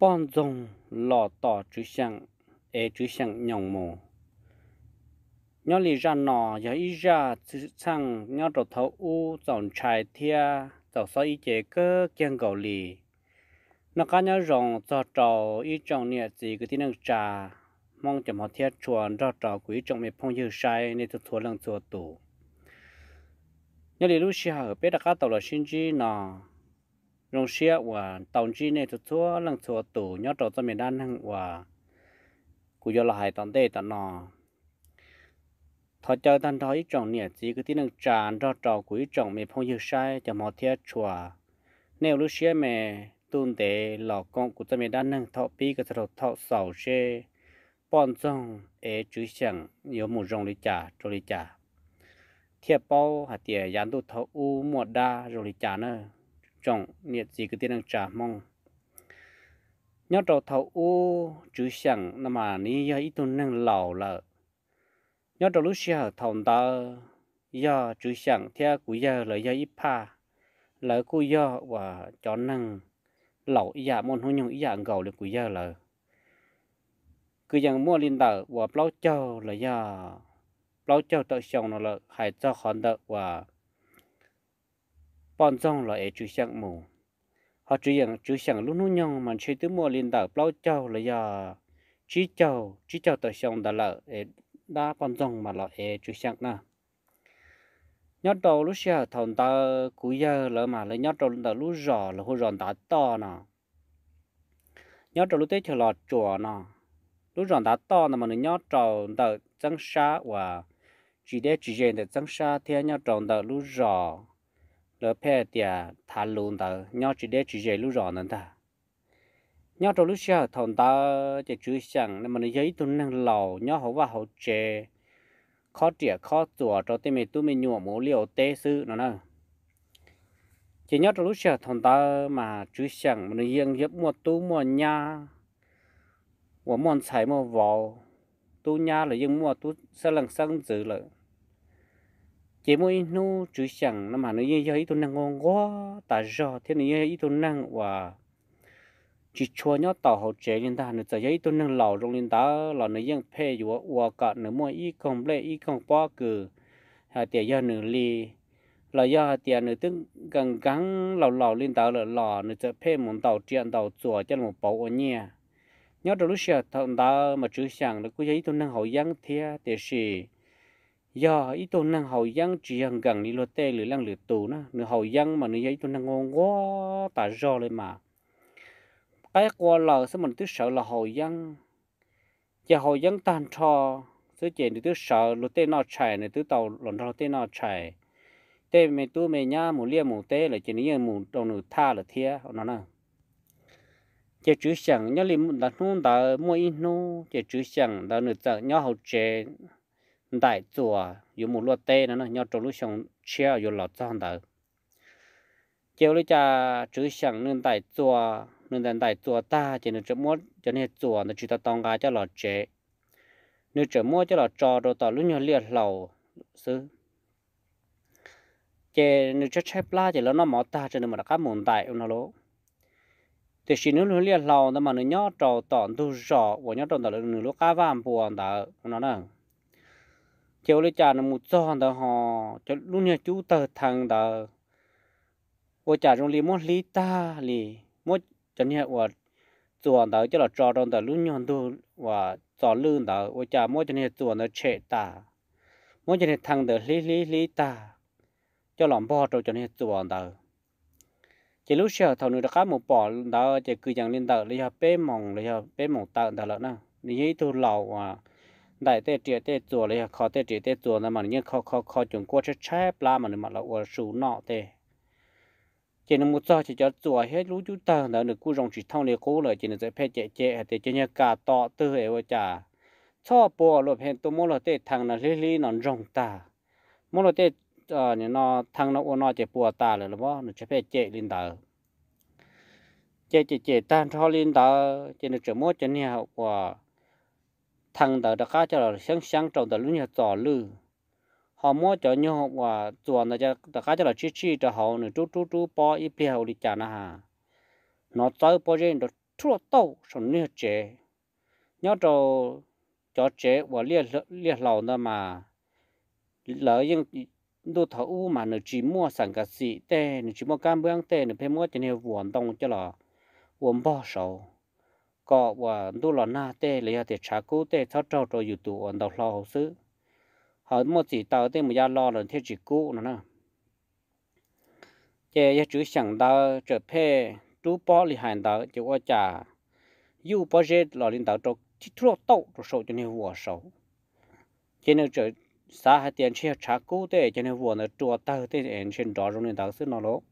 bọn dùng lò tỏ chữ sang ế eh, chữ sang nhồng mù nhớ lý ra nọ giờ ý ra chữ sang nhớ đồ thấu u dòng trái thia dòng sau ý chế cơ kiêng cầu lì nó cá nhớ rồng cho trò ý trọng nhẹ gì cái tiếng trà mong chấm họ thiết chuẩn cho trò quý trọng mệt phong dư sai nên thuộc thuộc lần thuộc tủ nhớ lý lúc xưa ở biết là cá tàu là sinh chi nọ rong xia và tàu chi này thật chúa lăng chúa tổ nhớ trò cho mình đang hăng và cụ giờ là hải tận tê tận nọ thọ chơi thanh thọ ít trọng nhiệt chỉ cái tiếng năng tràn cho trò quý trọng mình phong như sai cho mò thiết chùa nếu lúc xia mẹ tuôn tế lò con của cho mình đang hăng thọ pi cái thọ thọ sầu xe bọn trong ế chữ chẳng nhớ một rong lý trả cho lý trả thiệp bao hạt tiền yán tu thọ u một đa rồi lý trả nữa trọng nhiệt gì cái tiền đang trả mong nhớ trò thầu u chữ chẳng nằm mà ní giờ ít tuần năng lão là nhớ trò lúc xưa thầu ta giờ chữ chẳng theo cú giờ là giờ ít pa là cú giờ và cho năng lão giờ môn hôn nhung giờ gầu là cú giờ là cứ rằng mua linh tờ và bao châu là giờ bao châu tự xong nó là hai cho khoản tờ và bọn rong là ấy chú sáng mù họ chú yên chú sáng lúc nụ nhông mà chơi tư mùa lên đảo bao châu là giờ chỉ châu chỉ châu tới xong đã là ấy đã bọn rong mà là ấy chú sáng nè nhót đầu lúc xưa thằng ta cú giờ lỡ mà lấy nhót đầu là lúc rõ là hồi ròn đã to nè nhót đầu lúc tết chờ lọt chùa nè lúc ròn đã to là mà nó nhót đầu đợi trắng xa và chỉ để chỉ dành để trắng xa theo nhót đầu lúc rõ lỡ phe tiệt thả lùn tờ nhau chỉ để chỉ dễ lũ rõ nên ta nhau trong lúc sau thằng ta chỉ chú rằng nên mình giấy tuần năng lầu nhau hậu và hậu chế khó trẻ khó tuổi cho tên mình tụi mình nhổ mũ liều tế sư nó nè chỉ nhau trong lúc sau thằng ta mà chú rằng mình riêng giúp mua tu mua nhà của món xài một vò tu nhà là riêng mua tu sẽ lần sang giữ lợi chỉ mỗi nu chú chẳng nó mà nó như vậy tôi năng ngon quá ta do thế này như tôi năng và chỉ cho nhau tàu hậu chế lên ta nó giờ vậy tôi năng lẩu trong lên ta là nó ยัง phê อยู่ว่า cả nó mỗi ít không lệ ít không bao cử hà tiệt giờ nửa ly là do hà tiệt nửa tức gần gắng lẩu lẩu lên ta là lò nó sẽ phê một tàu chuyện tàu chùa cho một bảo ở nhà nhớ đôi lúc xưa thằng ta mà chú chẳng nó cứ vậy tôi năng hậu giang thế thì giờ ít tuần năng hậu giang chỉ hàng gần đi lo tê lửa lăng lửa tù nó nửa hậu giang mà nửa giấy tuần năng ngon quá tả do lên mà cái qua lờ sẽ mình tức sợ là hậu giang giờ hậu giang tàn cho sự chuyện thì tức sợ lo tê nó chạy này tức tàu lòn lô tê nó chạy tê mày tu mày nhá mù liêm mù tê là chuyện như mù đầu nửa tha là thia nó nè chỉ chữ chẳng nhớ liền đặt nung đã mua in nô chỉ chữ chẳng đã nửa giờ nhớ hậu chế đại chùa dù một lô tê nó nhau trâu lúc xong chia dù lọt cho hàng đầu chiều lúc cha chữ chẳng nên đại chùa nên đại đại chùa ta chỉ nên chữ muốn cho nên chùa nó chỉ ta tông cái cho lọt chế nếu chữ mua cho lọt trò rồi tao lúc nhau liệt lầu sư chế nếu chữ chép la chỉ là nó mỏ ta cho nên mà đã cá mồm đại nó lố thì xin nước liệt lầu nó mà nó nhau trò tỏn tu rõ của nhau trò tao lúc cá vàng buồn đó nó nè chiều lấy trả nó một giòn đó họ cho lúc nhà chú tờ thằng đó ô trả trong lý mốt lý ta lì mốt chân nhà của chuồn đó cho là trò trong đó lúc nhon đồ và trò lươn đó ô trả mốt chân nhà chuồn nó trệ ta mốt chân nhà thằng đó lý lý lý ta cho lòng bò trâu chân nhà chuồn đó chỉ lúc xưa thằng nữa đã một bò đó chỉ cứ chẳng lên tờ lấy hộp bé mỏng lấy hộp bé mỏng tờ đó là nè lấy tôi lâu à đại tế trẻ tế chùa lấy khó tế trẻ tế chùa là mà những khó khó khó chúng quá sẽ chép la mà mà là ở số nọ tế chỉ nó muốn cho chỉ cho chùa hết lũ chú ta là được cú rong chỉ thông lấy cố lời chỉ là sẽ phê chế chế thì cho nhà cả tọ tư hệ vợ chả. cho bộ lộ phê tôi muốn là tế thằng là lý lý nó rong ta muốn là tế ờ nó thằng nó ô nó chế bùa ta rồi là bó nó sẽ phê chế lên tờ chế chế chế tan cho lên tờ chỉ là chỉ muốn cho nhà của thằng đó đã cá cho là sáng sáng trong đó luôn nhà giỏ lư họ mua cho nhau và chuẩn nó cho đã cá cho là chi chi cho họ nữa chú chú chú bỏ ít bia họ đi trả nó hà nó tới bỏ riêng nó chút tàu xong nữa chế nhau cho cho chế và liên liên lầu nữa mà lỡ nhưng đồ thảo u mà nó chỉ mua sản cái gì, tê nó chỉ mua cam bưang tê nó phải mua cho nhiều vuông đông cho là vuông bao sầu có và đủ là na tê lấy thì trả cú tê thắt trâu trâu dù tụ ổn đầu lo hậu xứ họ một chỉ tàu tê một gia lo là thế chỉ cú nữa nè chế ya chú chẳng đào trở phê chú bỏ lì hành đào chú qua trả yêu bỏ rết là linh đào trâu chỉ thuốc tàu trâu sầu cho nên vua sầu chế nên trở xã hai tiền chia trả cú tê cho nên vua nó chùa tàu tê em trên đó rồi nên đào xứ nó lỗ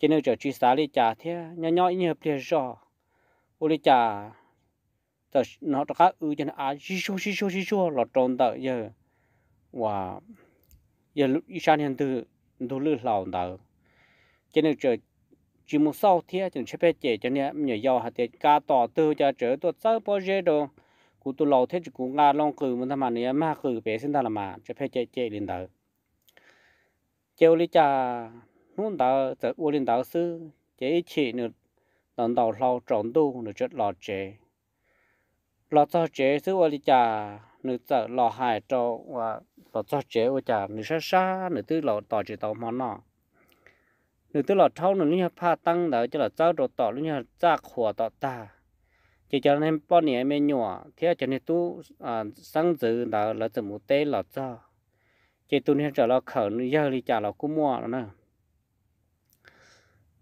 cho nên trở chỉ xã lì trả thế nhỏ nhỏ như hợp lý rồi ô lê chả tớ nó tớ cá ư chân à xí xô xí xô xí xô lọt tròn tớ giờ và giờ lúc ý sáng hiện tư đủ lư lào tớ cho nên trời chỉ một sau thế chẳng chế bé trẻ cho nên nhờ giàu hạt tiền cá tỏ tư cho chờ tôi sơ bao giờ đồ cụ tôi lầu thế chứ cụ nga long cử mà tham ăn này mà cử bé sinh ra là mà chế bé trẻ trẻ lên tớ chiều lý cha nôn tớ tớ uo lên tớ sư chế chỉ nữa lần đầu lâu tròn tu nửa chất lò chế lò cho chế xứ ô lý trà nửa chợ lò hài cho và lò cho chế ô trà nửa xa xa nửa tư lò tỏ chế tàu món nọ nửa tư lò thâu nửa như pha tăng đó cho là cháu đồ tỏ như cha khổ tỏ ta chỉ cho nên bao nhiêu em nhỏ thế cho nên tu à, sáng dự đó là từ một tê lò cho chỉ tu nên cho lò khởi nửa giờ lý trà lò cũng mua nữa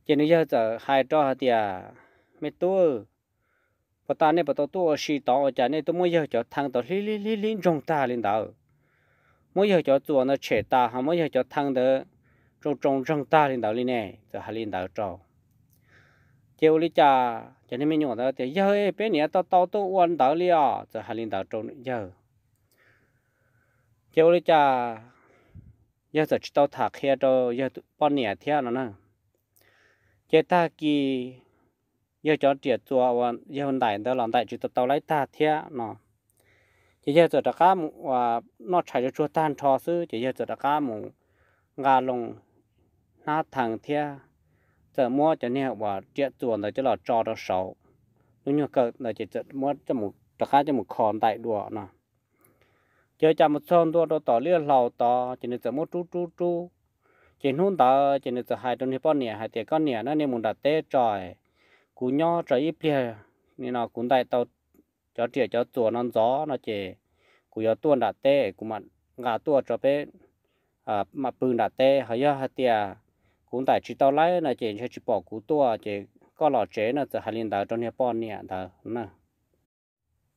chỉ nếu giờ giờ hai trò thì à mấy tuổi bà ta này bà ta tuổi sáu tuổi, cha này tôi mỗi giờ cho thằng tao lí lí lí lí trong ta lên đầu mỗi giờ cho chùa nó trẻ ta hay mỗi giờ cho thằng đó trong trong trong ta lên đầu lên này giờ hai lên đầu trâu chiều lý cha cho nên mình nhớ đó thì giờ ấy bên này tao tao tôi uốn đầu lý à giờ hai lên đầu trâu giờ chiều lý cha giờ giờ chỉ tao thạc kia cho giờ bao nhiêu thiên nó nè chế ta kỳ giờ cho triệt chùa và giờ hiện tại đó làm tại chỉ tập tàu lấy ta thế nó chế giờ cho các mù và nó chạy cho chùa tan cho sư chỉ giờ cho các mù gà long na thằng thế giờ mua cho nè và triệt chùa này cho là cho đó sáu nếu như cỡ này chỉ cho mua cho một cho các cho một con đại đùa nó chế cho một son đua đó tỏ liên lầu tỏ chỉ nên giờ mua chú chú chú chỉ hôn ta chỉ được hai tuần thì bao nè hai tiếng con nè nó nên muốn đặt té trời cú nhỏ trời ít bia nên nó cũng tại tàu cho trẻ cho chùa non gió nó chỉ cú gió tuôn đặt té cú mà gà tua cho bé à mà bưng đặt té hay là hai tiếng cũng tại chỉ tàu lái nó chỉ cho chỉ bỏ cú tua chỉ có lò chế là từ hai linh đạo trong thì bao nè đó nè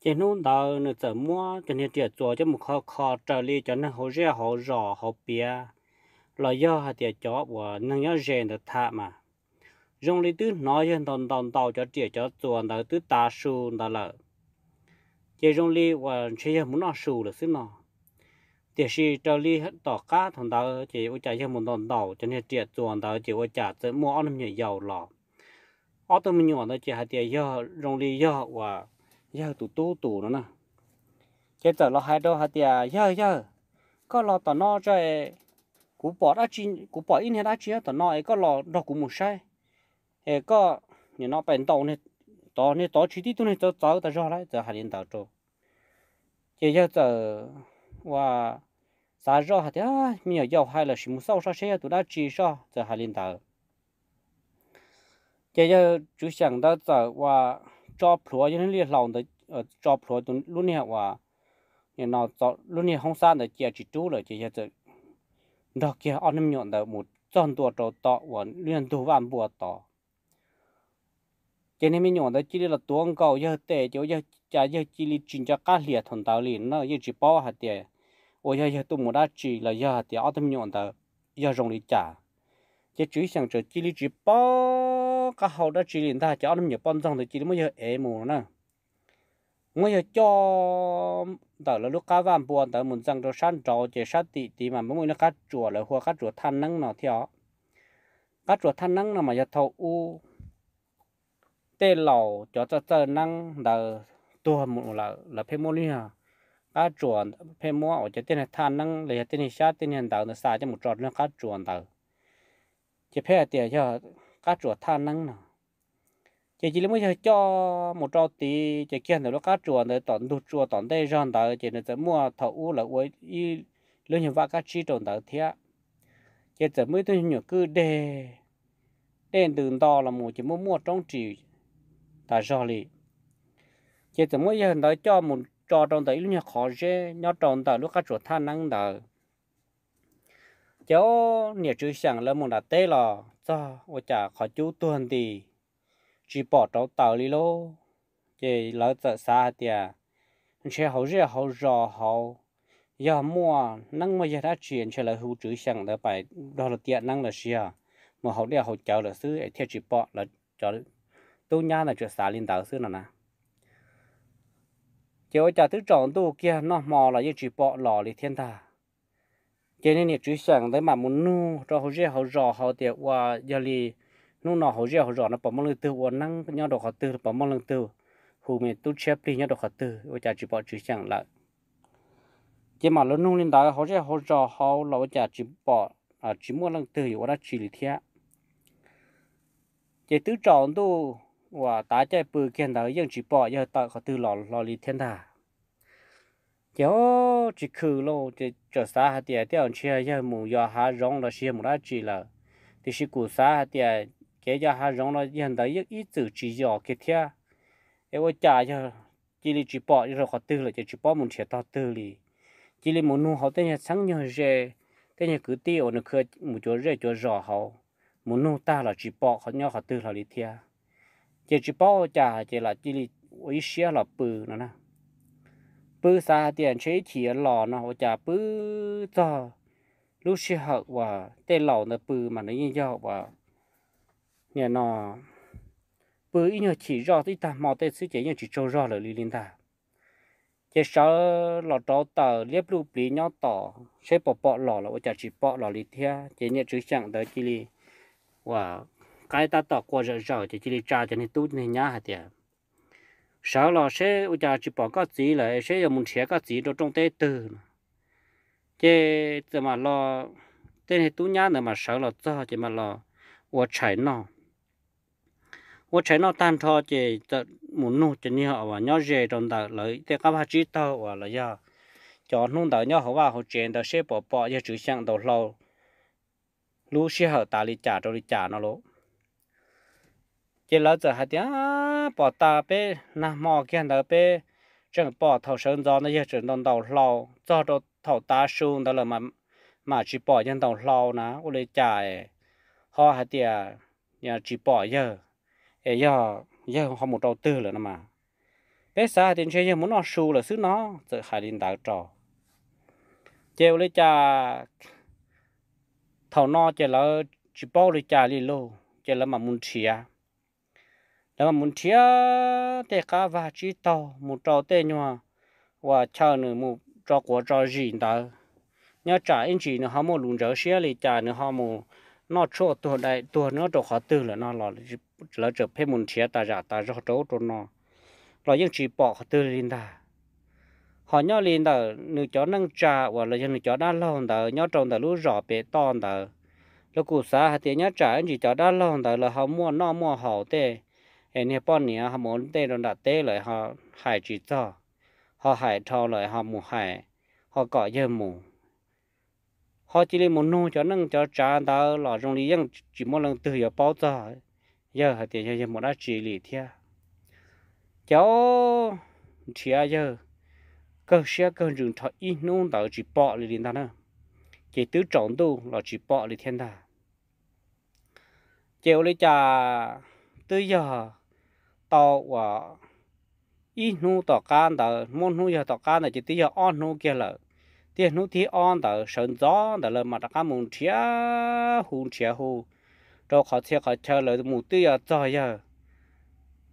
chỉ nôn đạo là từ mua cho nên trẻ chùa cho một kho kho trời đi cho nó hỗ trợ hỗ rõ hỗ bia là do hạt tiệt chó và năng nhớ rèn được thả mà rong lý tứ nói dân tòn tòn tàu cho trẻ chó tuần đó tứ ta su đó lợ. chế rong lý và chế muốn nó su được xin nó thì khi trâu lý hết tỏ cá thằng đó chỉ u chạy cho một tòn tàu cho nên trẻ tuần đó chỉ u trả tới mua ăn nhiều dầu lọ ở tôi mình nhỏ đó chỉ hạt tiệt do rong lý do và do tụ tụ tụ nó nè chế tới lo hai đôi hạt tiệt do do có lo tỏ nó chơi cú bỏ đã chín cú bỏ in hết đã chín tao nói có lò đó cũng một sai hệ có như nó bền tàu này tàu này tàu chỉ đi tu này tàu tàu tao cho lại tao hạt điện tàu cho, chỉ cho tao và sao cho hạt á à, mình ở giàu hay là chỉ muốn sau sao xe tụi đã chín sao tao hạt điện tàu chỉ cho chú 想到 tao và cho phù như nên liên lòng ở ờ, cho phù tụi lúc này và như nó tao lúc này không san được chỉ chỉ chú rồi chỉ cho đó kia anh em nhọn đầu một tròn tua trâu tọ và liên tục vạn bùa tọ cho nên mình nhọn đó chỉ là tuồng cầu giờ tệ chỗ giờ chả giờ chỉ là chuyên gia cá liệt thằng tao liền nó giờ chỉ bảo hạt tiền ôi giờ giờ tôi muốn đã chỉ là giờ hạt tiền anh em nhọn đầu giờ rồng đi trả chỉ chú sang chỗ chỉ là chỉ bảo cái hậu đó chỉ là ta cho ông em nhọn bao trong thì chỉ là mới giờ ế mù nữa ngay cho tờ là lúc cá vàng buồn tờ muốn rằng cho săn trò chế sát tị tị mà mỗi nó cắt chùa là hoa cắt chùa than năng nó theo cắt chùa than năng nó mà giờ thâu u tê lẩu cho cho tờ năng tờ tua một là là phê mua liền cắt chùa phê mua ở tên là than nắng là trên này sát tên này tờ nó xả cho một tròn nó cắt chùa tờ chế phê tiền cho cắt chùa than năng nào chỉ chỉ là mới cho một trò tí chỉ kia nữa nó cá chuột nữa tận đủ chuột tận đây rồi đó chỉ là mua thầu u là uống y lương nhân vật cá chi trộn đó thế chỉ chỉ mới thôi nhiều cứ đề đen đường to là một chỉ mua mua trong chỉ tại rò lì chỉ chỉ mới hiện đó cho một trò trong đấy lương nhân khó dễ nhau trộn đó lúc cá chuột than năng đó cho nhiều chữ sáng là một là tê là cho ôi chả khó chú tuần thì chỉ bỏ trâu tàu đi lô chỉ lỡ tờ xa tiề xe hậu rẻ hậu rò hậu giờ mua năng mà giờ đã chuyển xe là hữu chữ chẳng là phải đó là tiện năng là xe mà hậu đeo hậu chờ là xứ ấy theo chỉ bỏ là cho tu nha là chuyện xả lên tàu xứ là nè chiều trả thứ tròn tu kia nó mò là như chỉ bỏ lò đi thiên ta, cho nên là chữ chẳng tới mà muốn nu cho hậu rẻ hậu rò hậu tiệt qua giờ li nó nó hỗ trợ hỗ trợ nó bỏ mông lưng tư uốn năng nhau đồ khó tư bỏ mông lưng tư hù mẹ tu chép đi nhau đồ khó tư và chả chỉ bỏ chữ chẳng lại chỉ mà nó nung lên đó hỗ trợ hỗ trợ họ lò ôi chả chỉ bỏ à chỉ mua lưng tư yếu đó chỉ lý thế chỉ tứ tròn tu và tá chạy bự kiện đó nhưng chỉ bỏ giờ tạo khó tư lò lò lý thiên đà chỉ chỉ khử lô chỉ cho xa hạt tiền tiền chia giờ mù giờ há rong là xe mù đó chỉ là thì chỉ củ xa hạt tiền cái giờ hà rong nó hiện tại ít ít chữ chỉ giờ cái thia em ơi trả cho chỉ là chỉ bỏ cho họ tư là chỉ bỏ một chiếc tao tư li chỉ là một nụ họ tên là sáng nhờ rề tên là cứ tiêu nó khơi một chỗ rề chỗ rõ họ một nụ ta là chỉ bỏ họ nhớ họ tư là li thia chỉ chỉ bỏ trả chỉ là chỉ là ý xia là bự nó nè bự xa tiền chế chỉ lò nó họ trả bự cho lúc xia họ và tên lò nó bự mà nó như nhau và nhà nó bữa ít chỉ rõ thì ta mò tê sư chế nhiều chỉ trâu rõ là lý linh ta chế sáu lọ trâu tờ liếp lụ bí nhau tỏ sẽ bỏ bỏ lọ là chả chỉ bỏ lọ lý thia chế nhiều chữ chẳng tới chỉ lý và cái ta tỏ qua rõ rõ chế chỉ lý trà cho nên tút này nhá hả tiệt sáu lọ sẽ u chả chỉ bỏ các gì là sẽ dùng muốn xé các gì đó trong tế từ chế từ mà lọ tên hệ tú nhá nữa mà sáu lọ cho chế mà lọ và chảy nọ 我前那单车这这木弄这你好哇，鸟热中的来在干嘛知道哇了呀？cho nung đỡ nhau hậu vào hậu chuyện đỡ xếp bỏ bỏ cho chữ sang đầu lâu lú xí hậu ta li trả cho trả nó lố chỉ lỡ giờ hạt bỏ ta bé na mò kia đỡ bé chẳng bỏ thầu sơn gió nó giờ chuyển đồng đầu lâu cho đồ thầu ta xuống đó là mà mà chỉ bỏ nhân đầu lâu ná họ hạt tiếng nhà chỉ bỏ giờ ấy giờ giờ họ một đầu tư nữa mà bé xa thì chơi giờ muốn nó sù là xứ nó tự hải đình tạo trò chơi lấy cha thầu no chơi là chỉ bao lấy cha đi lô chơi là mà muốn chia là mà muốn chia để cả và chỉ tàu một trò tê nhòa và chờ nữa một trò của trò gì đó nhớ trả anh chị nữa họ một lùn rỡ xia lấy cha nữa họ một nó chỗ tuổi đại tuổi nó chỗ khó tư là nó lò lỡ trở phê môn chia ta giả ta rõ trấu trốn nó rồi những chỉ bỏ tư lên ta họ nhớ lên ta nữ chó năng trà và là những chó đa lon ta nhớ trồng ta lú rõ bể ton ta lúc cụ xã hạt tiền nhớ trả chỉ chó đa lon ta là họ mua nó mua họ tê em nè bọn nè họ muốn tê rồi đặt tê lại họ hải chỉ cho họ hải thò lại họ mù hải họ gọi dơ mù họ chỉ lên một nô cho năng cho trà ta lọ trong chỉ một lần từ giờ bao giờ giờ họ thì giờ một đã chỉ lì thia cháu thia giờ cơ xe cơ rừng thọ ít nung tàu chỉ bỏ lì đến ta nữa chỉ tứ trọn tu là chỉ bỏ lì thiên ta Cháu lấy trà tứ giờ tàu và ờ, ít nung tàu can tàu muốn nung giờ tàu can là chỉ tứ giờ ăn nung kia là tiền nung thì ăn tàu sơn gió tàu là mà ta cá mùng thia hùng thia hùng đó khó xe khó chờ lời mù tư giờ cho giờ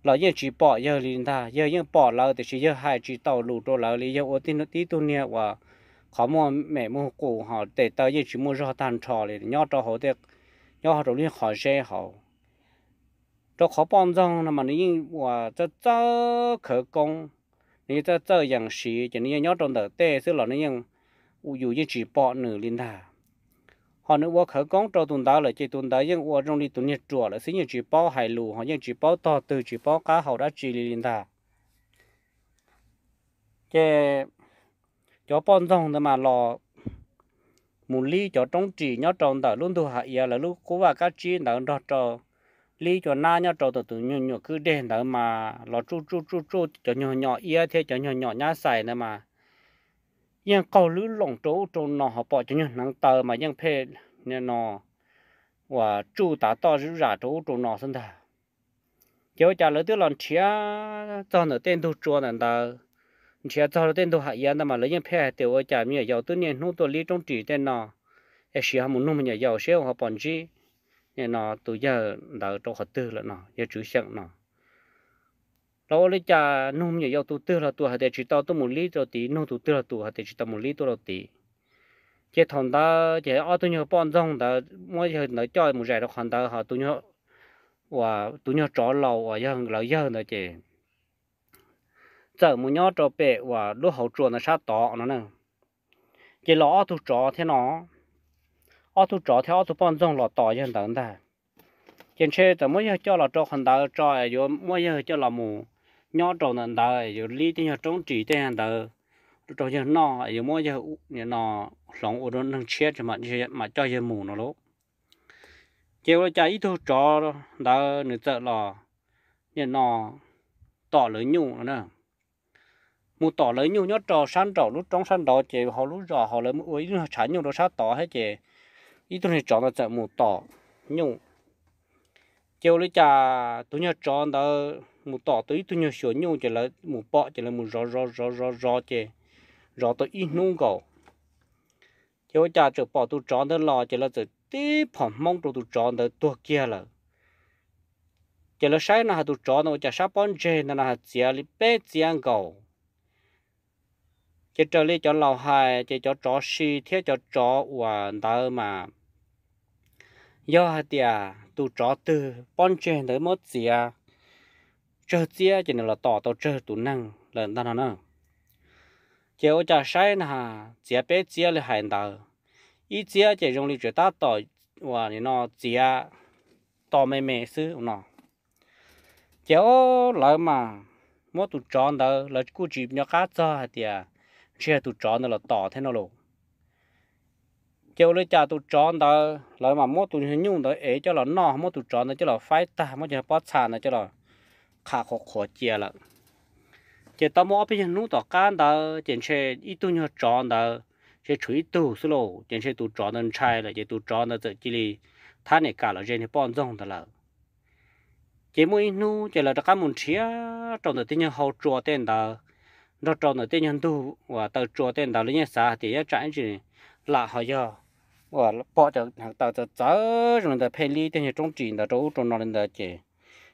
là yên chỉ bỏ giờ linh ta giờ yên bỏ lỡ thì chỉ giờ hai chỉ tàu lụt rồi lỡ liền giờ ô tin nó tí tu nha và khó mua mẹ mua củ họ để tới giờ chỉ mua rau tan trò liền nhau cho họ được nhau họ rồi liền khỏi xe họ cho khó bom rong là mà nó yên và cho cho khởi công nên cho cho dạng sĩ cho nên nhau trong đời tê xứ là nó yên dù chỉ bỏ nửa linh ta họ nữa qua khởi công cho tuần đó là chỉ tuần đó nhưng qua trong đi tuần nhật chùa là xí nhiệt chỉ bao hải lù họ nhưng chỉ bao to từ chỉ bao cá họ đã chỉ liền ta cái chó bon rong mà lo mù ly cho trong chỉ nhớ tròn đỡ luôn thu hạ ya là lúc cố và các chỉ đỡ đo cho ly cho na nhớ tròn đỡ từ nhỏ nhỏ cứ đen đỡ mà lo chu chu chu chu cho nhỏ nhỏ ya thế cho nhỏ nhỏ nhá xài nữa mà ยังเกาลือหลงโจโจนอหอปอจนนังเตอมายังเพศเนี่ยนอว่าจูตาต่อรุราโจโจนอสันดาเจ้าจ่าเลยตัวหลอนเชียจอนเต้นตัวจวนนันเตอเชียจอนเต้นตัวหายนั่นมาเลยยังเพศเตียวจ่ามีเหยาตัวเนี่ยนู้ตัวลีจงจีเต้นนอเอเชียมุนนุ่มเนี่ยเหยาเชี่ยวหอปอนจีเนี่ยนอตัวเยอะเดาโจขัดตื้อแล้วนอเยอะจื้อเชียงนอ lâu lấy cha nung nhiều yêu tu tư là tu hạt để chỉ tao tu một lý rồi tí nung tu tư là tu hạt để chỉ tao một lý tu rồi tí chế thằng ta chế ở tu nhiều bọn rong ta mỗi giờ nó cho một giải đó thằng ta họ tu nhiều và tu nhiều chó lâu và dân lâu dân đó chế giờ một nhỏ trò bé và lúc hậu chuột nó sát tỏ nó nè chế lọ tu chó thế nó ở tu chó theo tu bọn rong lọ tỏ dân tận ta trên xe từ mỗi giờ cho là cho thằng ta cho rồi mỗi giờ cho là mù nhỏ trồng nền đời rồi lý thì nhỏ trồng chỉ thế hàng đời trồng giờ nọ giờ mỗi giờ giờ nọ sống ở đó nâng chết cho mà mà cho giờ mù nó lố chiều là chạy thu cho đời nữa sợ lò giờ nọ tỏ lưỡi nhung nữa Mù tỏ lưỡi nhung nhớ trò san trò lúc trong san đó chị họ lúc rõ họ lấy một ấy nó chán nhung nó sát tỏ hết chị ý tôi này chọn là sợ một tỏ nhung chiều lấy trà tôi nhớ chọn đó một tỏ tới tôi nhớ sửa nhau chỉ là một bọ chỉ là một rò rò rò rò rò chè rò tới ít nung cổ chỉ có cha chở bọ tôi tròn tới lò chỉ là từ tí phẩm mong tôi tròn tới tua kia là chỉ là sai là tôi tròn nó chỉ sắp bón chè nó là chia li bé chia cổ chỉ trở lại cho lò hai chỉ cho chó xì thiết cho chó và đỡ mà do hạt tià tôi trò từ bón chè tới mất gì à chơi chia chỉ là tỏ tao chơi tụ năng là ta nó nữa chỉ ở chợ sai nà chia bé chia là hai đầu ít chia chỉ dùng để chuyện ta tỏ và nó chia tỏ mềm mềm xứ nó chỉ ở lại mà mỗi tụ chọn đó là cứ chỉ nhau cá cho thì chơi tụ chọn đó là tỏ thế nó luôn chiều lấy cha tụi tròn đó lại mà mỗi tụi nhung đó ấy cho là nọ mỗi tụi tròn đó cho là phải ta mỗi cho là bát sàn đó cho là khá khó khó chia là chỉ tao mua bây giờ nút tao can tao chỉ xe ít tu nhiều tròn tao chỉ chuối tu xí lô chỉ xe tu tròn đơn chai là chỉ tu tròn tao tự chỉ li thà này cả là chỉ này bọn rong tao là chỉ mỗi nút chỉ là tao cán muốn chia tròn tao tin nhau hậu chùa tên tao nó tròn tao tin nhau tu và tao chùa tên tao lấy nhau xả thì nó chạy gì là họ do và bỏ cho thằng tao tao chở rồi tao phải li tên nhau trong chuyện tao trốn trong nó lên tao chỉ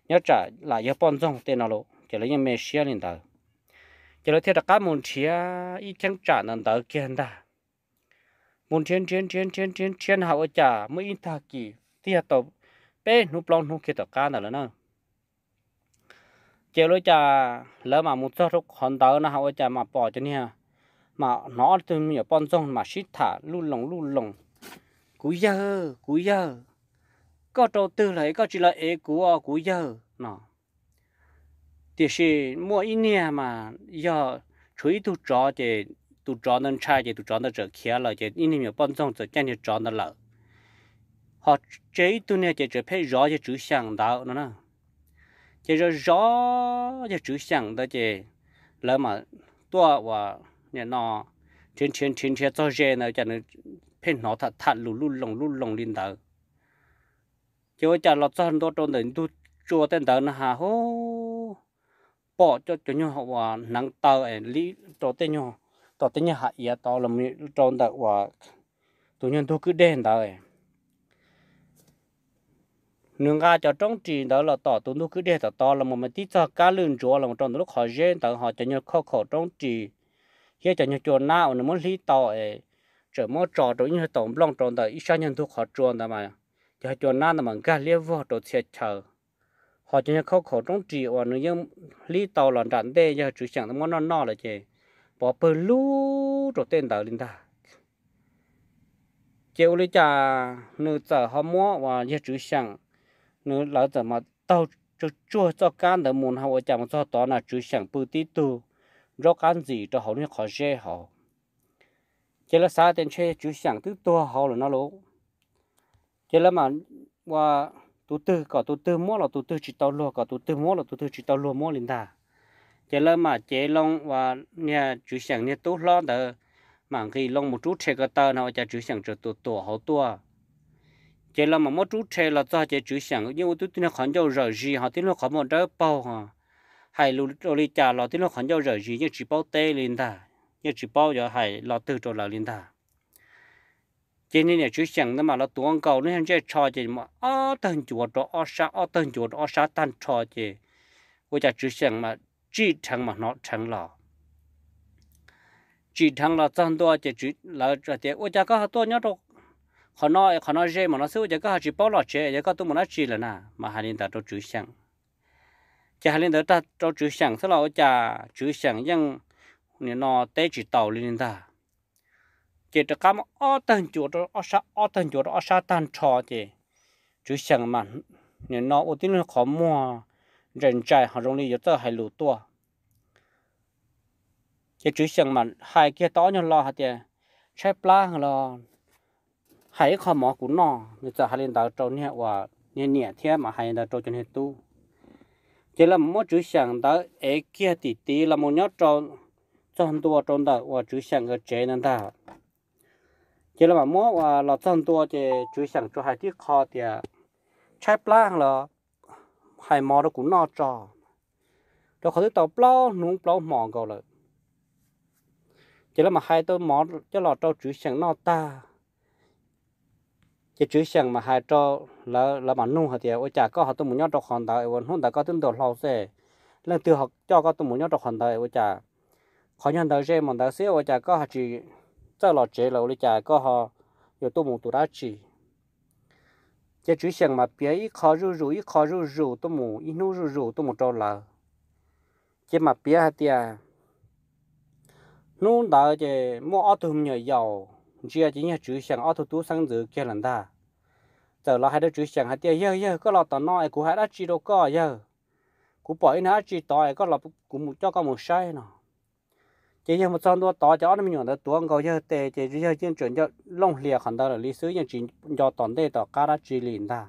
nhớ trả là nhớ bón rong tên nào lộ chỉ là nhớ mẹ xia lên đó chỉ là thiệt là cá môn chia ít chẳng trả nên đó kia đã môn chiến chiến chiến chiến chiến chiến hậu trả mới in thà kỳ thiệt tổ bé nụ plong nụ kia tổ cá nào nữa chỉ là chả lỡ mà một số lúc hòn đó nó hậu chả mà bỏ cho nha mà nó từ nhớ bón rong mà xít thả lu lồng lu lồng cúi giờ cúi giờ có trâu tư lấy có chỉ là ế của của giờ nó thì sẽ mua ít nè mà giờ chuối tu trò thì tu trò nên trai thì tu trò nó trở kia là thì ít nè bọn trong trở chân thì trò nó lợ họ chế tu nè thì chỉ phải rõ cho chữ sáng đạo nó nè thì rõ rõ thì chữ sáng đó thì lỡ mà tua và nè nó trên trên trên trên cho rẻ nó cho nó phải nó thật thật lù lù lồng lù lồng lên đạo chỉ có trả lọt cho hơn đó trôn để tu chùa tên đó nó hà hô bỏ cho cho nhau họ và nắng tờ ấy lý cho tên nhau tổ tên nhau hạ ý to là mình trôn đó và tụi nhau tu cứ đen đó nương ga cho trong trì đó là tỏ tụi tu cứ đen đó to là một mình tí cho cá lươn chùa là một trong lúc họ gen đó họ cho nhau khó khổ trong trì khi cho nhau chùa nào nó muốn lý tỏ trở mơ trò tụi nhau tổng lòng tròn đó ít sao nhau tu họ tròn đó mà cho cho na mà cái liều vợ đồ xe chở, họ chỉ khâu khẩu trong trì và nó những lý tàu là đạn đê cho chủ chẳng nó nó nó là gì bỏ bờ lú rồi tên tàu linh ta chịu lý cha nữ tờ họ mua và cho chú chẳng nữ lão tờ mà tàu cho chua cho can đỡ muốn họ chẳng cho đó là chú chẳng bự tí tu rồi can gì cho họ nó khó dễ họ chỉ là sao tiền chơi chú chẳng thứ to họ là nó lỗ chứ là mà qua tụ tư có tụ tư mua là tụ tư chỉ tao lùa có tụ tư mua là tụ tư chỉ tao lùa mua liền ta giờ là mà chế long và nhà chủ sản nhà tốt lo đó mà khi long một chút xe cái tờ nào cho chủ sản cho tụ tụ hậu tua chế là mà một chút xe là cho chế chủ sản nhưng mà tụi nó khẩn cho rời gì họ tin nó khó một đỡ bao hả hay lũ lì chả là tin nó khẩn cho rời gì nhưng chỉ bao tê liền ta nhưng chỉ bao giờ hay là từ chỗ là liền ta cho nên là chú chẳng nó mà nó tuôn cầu nó hiện chơi trò chơi mà ở tận chùa đó ở xa ở tận chùa đó ở xa tan chú chẳng mà chỉ thằng mà nó thằng lò chỉ thằng là chân đó chỉ chỉ là chỉ thế bây giờ có tôi nhớ đâu họ nói họ mà nó xíu giờ có chỉ bao lọ chế giờ có tôi mà nó chỉ là mà hai linh ta chú chẳng chỉ hai linh ta đâu chú chẳng thế là bây giờ chú chẳng nhưng nó tế chỉ tàu linh ta chỉ cho cam ở tận chỗ đó ở sa ở tận chỗ đó ở sa tan trò chứ chú sang mà nên nó ưu tiên khó mua 人在好容易有这还路多，也只想嘛，还给多年了哈的，吃不啦了，还靠毛骨脑，你这还领导找你话，你两天嘛还领导找今天多，这了没只想到哎给弟弟了么要找，找很多找到我只想个这能的。chỉ là mà mua và lọt chân tua thì chú sẵn cho hai chiếc kho thì trái à, plan là hai mò nó cũng no trò đó khó tàu plau nung plau mò gọi là chỉ là mà hai tôi mò cho lọt trâu chú sẵn no ta chỉ chú sẵn mà hai cho là là mà nung hả thì à, ôi chả có họ tôi muốn nhót trâu hòn tàu ôi hôn đã có tin đồ lâu xe lần từ học cho có tôi muốn nhót trâu hòn tàu ôi chả khó nhận tàu xe mà tàu xe ôi chả có họ chỉ sau lọ chế là lấy chả có họ rồi tôi muốn tụi đã chỉ chế chú xem mà bé ít khó rú rú ít khó rú rú tôi muốn ít nú rú rú tôi muốn cho là chế mà bé hạt tia nú đã chế mua ô tô nhờ giàu chia chỉ nhà chú xem ô tô tú sang dự kia lần ta giờ là hai đứa chú xem hạt tia giờ giờ có lọ tao ai của hai đứa chỉ đâu có giờ cũng bỏ ít hạt chỉ tỏi có lọ cũng cho có một sai nọ chỉ như một trong đó tỏ cho nó mình nhận được tuần cầu cho tệ chỉ chỉ cho chương trình cho long liệt hẳn đó là lý sử những chỉ cho toàn đây tỏ cả đã chỉ liền ta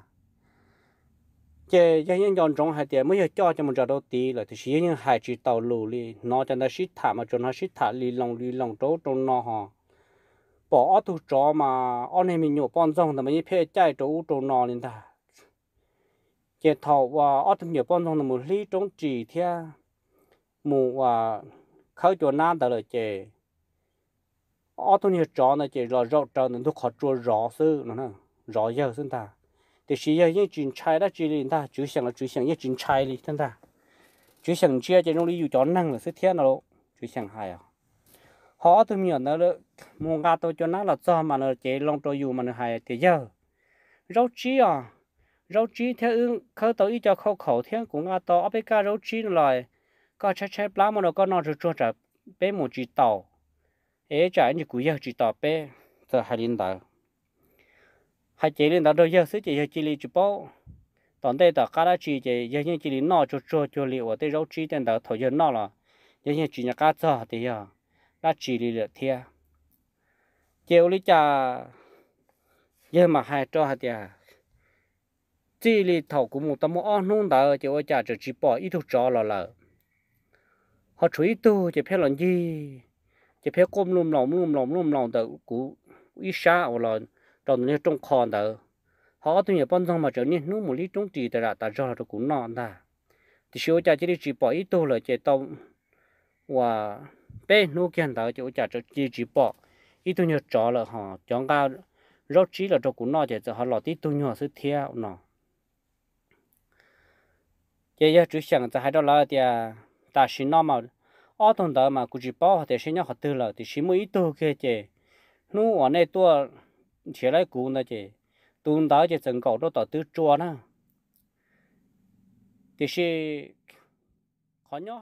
chỉ cho những dòng trong hai tiền mới cho cho một trò đầu tí rồi, thì chỉ những hai chỉ đầu lù li nó cho là xít thả mà cho nó xít thả li lông li lông, trâu trong nó ha. bỏ thu trò mà ông này mình nhổ bón rong thì mình phê chạy trâu trong nó liền ta chỉ thầu và ông thằng nhổ bón rong là một lý trong chỉ thia một à khâu chỗ nào đó là chè ở tu nhiều chó này chè rõ rõ trâu nên tu khó chỗ rõ sư nữa nè rõ giờ xin ta thì chỉ giờ những chuyện trai đó chỉ liền ta chú 想 là chú 想 những chuyện trai đi, thân ta Chú chú 想 chia cho nó trong dù chó năng là sẽ thiên nào chú 想 hay à họ tu nhiều nó là mua gà tôi chỗ nào là cho mà nó chè long tôi dù mà nó hay thì giờ rau chi à rau chi theo ứng khâu tới cho khâu khẩu thiên cũng ngã to ở bên cá rau chi lại có chắc chắn lá mà nó có nó rồi cho trả bé một chỉ tàu ấy trả anh cứ yêu chỉ tàu bé cho hai linh đạo, hai chị linh đạo đâu yêu sẽ chỉ yêu chị linh chụp bao tòn đây tàu cá đã chỉ chị yêu như chị linh nó cho cho cho liệu ở đây chỉ tên tàu thổi giờ nó là yêu như chị nhà cá giờ thì à, đã chỉ đi được thia chiều lý cha giờ mà hai cho hai à, chỉ lý thầu cũng một tấm ăn nung đó chiều cha chỉ bỏ ít đồ cho là là họ chú tu chỉ phải làm gì chỉ phải côm lùm lòng lùm lòng lùm lòng đó cũ ít xa ở là trong những trong kho đó họ tự nhập bản thân mà trở nên nụ một lý trong trì đó là ta cho nó cũng non ta thì số cha chỉ đi chỉ bỏ ít tu là chỉ tông và bé nụ kiện đó chỉ cha chỉ chỉ bỏ ít tu nhập trò là họ chọn cao rốt chỉ là cho cũng nó chỉ họ lọt tí tu nhập sự theo nó chỉ giờ à ta shi na ma a tong da ma ku ji pa ha te shi nya ha te la ti shi na